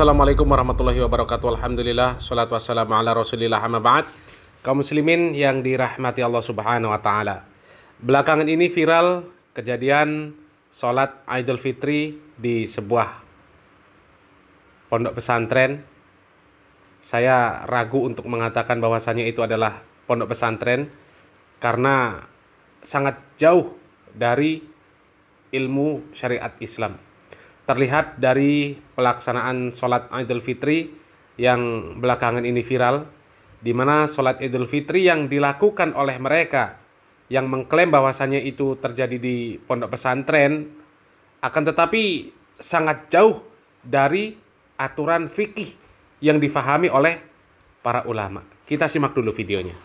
Assalamualaikum warahmatullahi wabarakatuh Alhamdulillah Salatu wassalamu ala rasulillah amma ba'd Kaum muslimin yang dirahmati Allah subhanahu wa ta'ala Belakangan ini viral kejadian Sholat Idul Fitri di sebuah pondok pesantren Saya ragu untuk mengatakan bahwasanya itu adalah pondok pesantren Karena sangat jauh dari ilmu syariat Islam terlihat dari pelaksanaan sholat Idul Fitri yang belakangan ini viral, di mana sholat Idul Fitri yang dilakukan oleh mereka yang mengklaim bahwasannya itu terjadi di pondok pesantren, akan tetapi sangat jauh dari aturan fikih yang difahami oleh para ulama. Kita simak dulu videonya.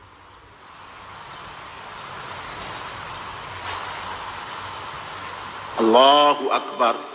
Allahu Akbar.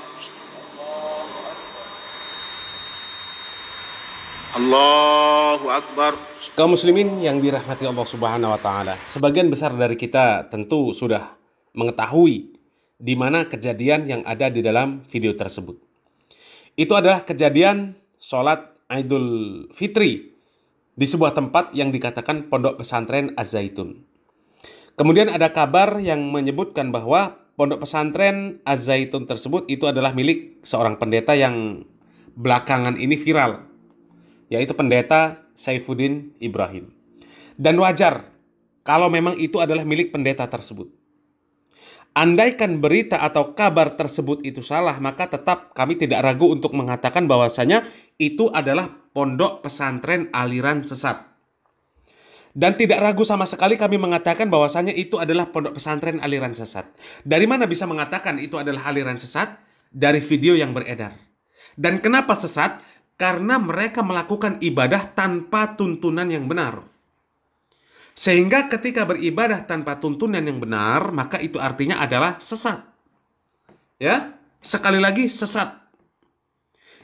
Allahu Akbar. Kaum muslimin yang dirahmati Allah Subhanahu wa taala. Sebagian besar dari kita tentu sudah mengetahui di mana kejadian yang ada di dalam video tersebut. Itu adalah kejadian sholat Idul Fitri di sebuah tempat yang dikatakan Pondok Pesantren Az-Zaitun. Kemudian ada kabar yang menyebutkan bahwa Pondok Pesantren Az-Zaitun tersebut itu adalah milik seorang pendeta yang belakangan ini viral yaitu pendeta Saifuddin Ibrahim. Dan wajar kalau memang itu adalah milik pendeta tersebut. Andaikan berita atau kabar tersebut itu salah, maka tetap kami tidak ragu untuk mengatakan bahwasanya itu adalah pondok pesantren aliran sesat. Dan tidak ragu sama sekali kami mengatakan bahwasanya itu adalah pondok pesantren aliran sesat. Dari mana bisa mengatakan itu adalah aliran sesat? Dari video yang beredar. Dan kenapa sesat? karena mereka melakukan ibadah tanpa tuntunan yang benar. Sehingga ketika beribadah tanpa tuntunan yang benar, maka itu artinya adalah sesat. Ya, sekali lagi sesat.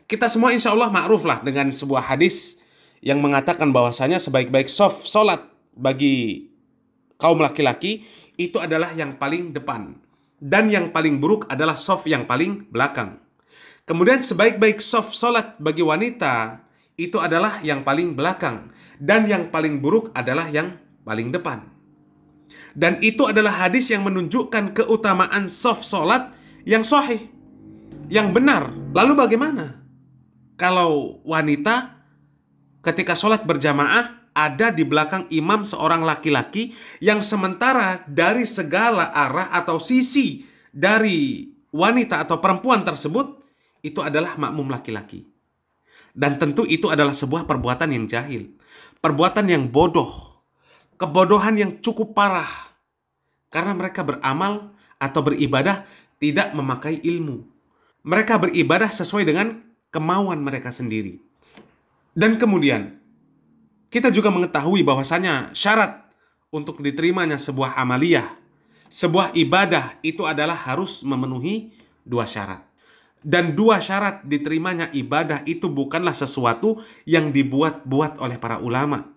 Kita semua insya Allah ma'ruf dengan sebuah hadis yang mengatakan bahwasanya sebaik-baik soft solat bagi kaum laki-laki itu adalah yang paling depan. Dan yang paling buruk adalah soft yang paling belakang. Kemudian sebaik-baik soft solat bagi wanita itu adalah yang paling belakang dan yang paling buruk adalah yang paling depan. Dan itu adalah hadis yang menunjukkan keutamaan soft solat yang sahih, yang benar. Lalu bagaimana? Kalau wanita ketika sholat berjamaah ada di belakang imam seorang laki-laki yang sementara dari segala arah atau sisi dari wanita atau perempuan tersebut itu adalah makmum laki-laki. Dan tentu itu adalah sebuah perbuatan yang jahil, perbuatan yang bodoh, kebodohan yang cukup parah. Karena mereka beramal atau beribadah tidak memakai ilmu. Mereka beribadah sesuai dengan kemauan mereka sendiri. Dan kemudian, kita juga mengetahui bahwasanya syarat untuk diterimanya sebuah amaliyah, sebuah ibadah itu adalah harus memenuhi dua syarat. Dan dua syarat diterimanya ibadah itu bukanlah sesuatu yang dibuat-buat oleh para ulama,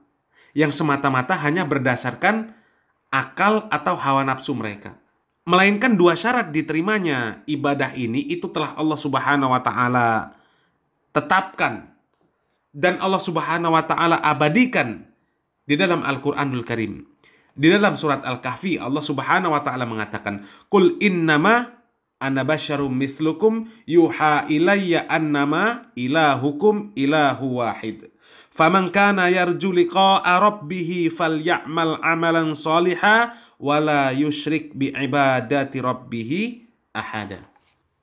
yang semata-mata hanya berdasarkan akal atau hawa nafsu mereka. Melainkan dua syarat diterimanya ibadah ini itu telah Allah Subhanahu wa taala tetapkan dan Allah Subhanahu wa taala abadikan di dalam Al-Qur'anul Karim. Di dalam surat Al-Kahfi Allah Subhanahu wa taala mengatakan, "Qul innama Ana basyarum mislukum yuha ilayya annama ilahukum ilahu wahid. Faman kana yarju liqa'a rabbih falyamal amalan saliha wala yusyrik biibadati ibadati rabbih ahada.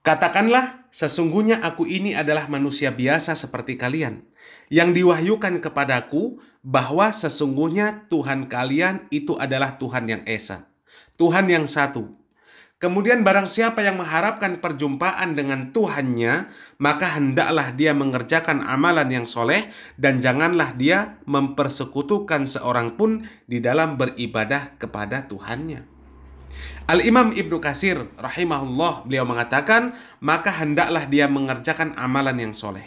Katakanlah, sesungguhnya aku ini adalah manusia biasa seperti kalian, yang diwahyukan kepadaku bahwa sesungguhnya Tuhan kalian itu adalah Tuhan yang Esa, Tuhan yang satu, Kemudian barang siapa yang mengharapkan perjumpaan dengan Tuhannya, maka hendaklah dia mengerjakan amalan yang soleh dan janganlah dia mempersekutukan seorang pun di dalam beribadah kepada Tuhannya. Al-Imam Ibnu Kasir rahimahullah beliau mengatakan, maka hendaklah dia mengerjakan amalan yang soleh.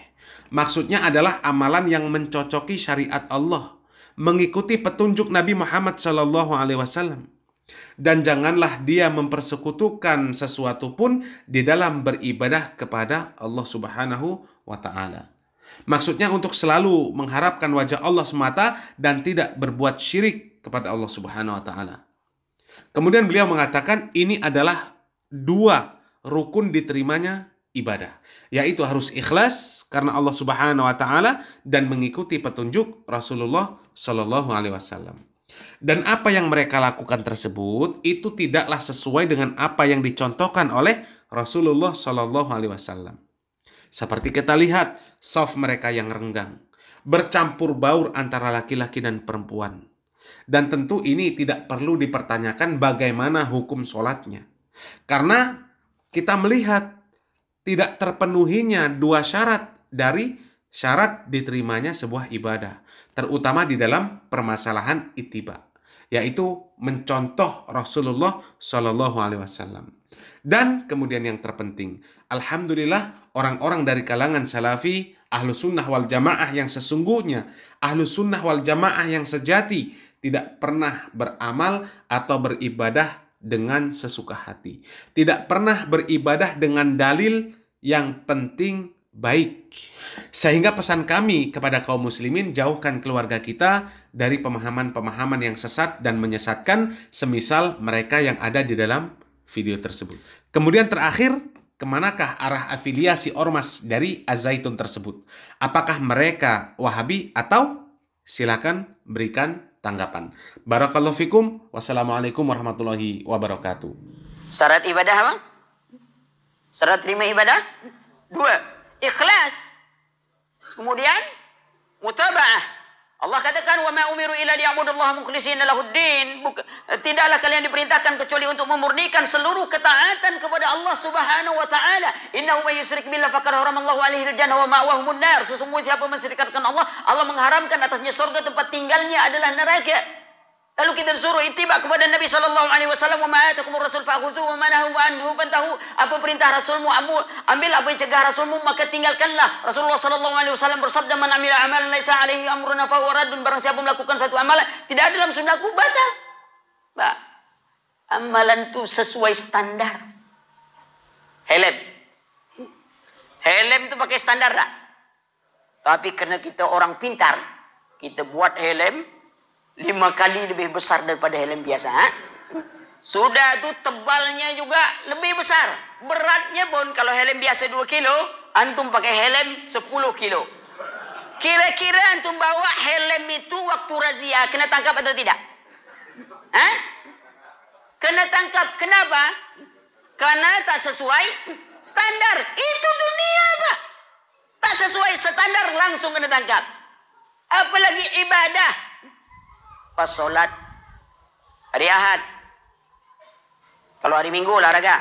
Maksudnya adalah amalan yang mencocoki syariat Allah, mengikuti petunjuk Nabi Muhammad SAW. Dan janganlah dia mempersekutukan sesuatu pun di dalam beribadah kepada Allah Subhanahu wa taala. Maksudnya untuk selalu mengharapkan wajah Allah semata dan tidak berbuat syirik kepada Allah Subhanahu wa taala. Kemudian beliau mengatakan ini adalah dua rukun diterimanya ibadah, yaitu harus ikhlas karena Allah Subhanahu wa taala dan mengikuti petunjuk Rasulullah Shallallahu alaihi wasallam. Dan apa yang mereka lakukan tersebut itu tidaklah sesuai dengan apa yang dicontohkan oleh Rasulullah Shallallahu Alaihi Wasallam. Seperti kita lihat, soft mereka yang renggang, bercampur baur antara laki-laki dan perempuan. Dan tentu ini tidak perlu dipertanyakan bagaimana hukum sholatnya. Karena kita melihat tidak terpenuhinya dua syarat dari syarat diterimanya sebuah ibadah, terutama di dalam permasalahan itiba, yaitu mencontoh Rasulullah Shallallahu Alaihi Wasallam. Dan kemudian yang terpenting, alhamdulillah orang-orang dari kalangan salafi, ahlu sunnah wal jamaah yang sesungguhnya, ahlu sunnah wal jamaah yang sejati, tidak pernah beramal atau beribadah dengan sesuka hati. Tidak pernah beribadah dengan dalil yang penting baik. Sehingga pesan kami kepada kaum muslimin jauhkan keluarga kita dari pemahaman-pemahaman yang sesat dan menyesatkan semisal mereka yang ada di dalam video tersebut. Kemudian terakhir, kemanakah arah afiliasi Ormas dari Azaitun tersebut? Apakah mereka Wahabi atau silakan berikan tanggapan. Barakallahu fikum. Wassalamualaikum warahmatullahi wabarakatuh. Syarat ibadah apa? Syarat terima ibadah? Dua ikhlas. Kemudian mutabaah. Allah katakan wa ma umiru illa liya'budullaha mukhlishina lahuddin. Tidaklah kalian diperintahkan kecuali untuk memurnikan seluruh ketaatan kepada Allah Subhanahu wa taala. Innahu may yusyrik billahi faqad haramallahu alaihi al-jannah wa ma'wahu an-nar. Sesungguhnya siapa mensyirikkan Allah, Allah mengharamkan atasnya surga tempat tinggalnya adalah neraka. Lalu kita disuruh itibak kepada Nabi sallallahu alaihi wasallam, "Wa rasul fahuzu wa manahu anhu pentahu Apa perintah Rasulmu ambil, ambil apa yang cegah Rasulmu maka tinggalkanlah. Rasulullah sallallahu alaihi wasallam bersabda, mana amil amalan laisa alaihi amruna fa huwa Barang siapa melakukan satu amalan tidak ada dalam sunnahku batal. Ba. Amalan tu sesuai standar. Helm. Helm tu pakai standar tak? Tapi karena kita orang pintar, kita buat helm lima kali lebih besar daripada helm biasa. Ha? Sudah itu tebalnya juga lebih besar. Beratnya pun kalau helm biasa 2 kilo, antum pakai helm 10 kilo. Kira-kira antum bawa helm itu waktu razia kena tangkap atau tidak? Ha? Kena tangkap. Kenapa? Karena tak sesuai standar. Itu dunia, Pak. Tak sesuai standar langsung kena tangkap. Apalagi ibadah pas sholat hari Ahad. Kalau hari Minggu olahraga.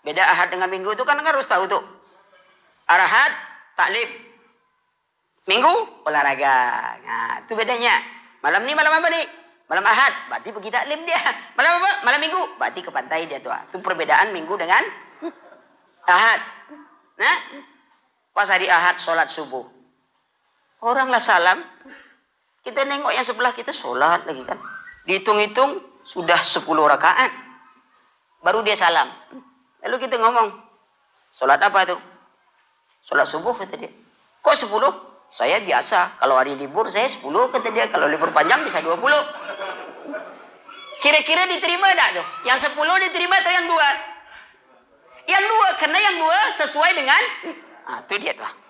Beda Ahad dengan Minggu itu kan harus tahu tuh. Arahat, taklim. Minggu, olahraga. Nah, itu bedanya. Malam ini malam apa nih? Malam Ahad, berarti pergi taklim dia. Malam apa? Malam Minggu, berarti ke pantai dia tuh. Ah. Itu perbedaan Minggu dengan Ahad. Nah, pas hari Ahad sholat subuh. Oranglah salam, kita nengok yang sebelah kita sholat lagi kan. Dihitung-hitung sudah 10 rakaat. Baru dia salam. Lalu kita ngomong, sholat apa itu? Sholat subuh kata dia. Kok 10? Saya biasa, kalau hari libur saya 10 kata dia. Kalau libur panjang bisa 20. Kira-kira diterima tak tuh? Yang 10 diterima atau yang dua? Yang dua karena yang dua sesuai dengan... Nah, itu dia tuh.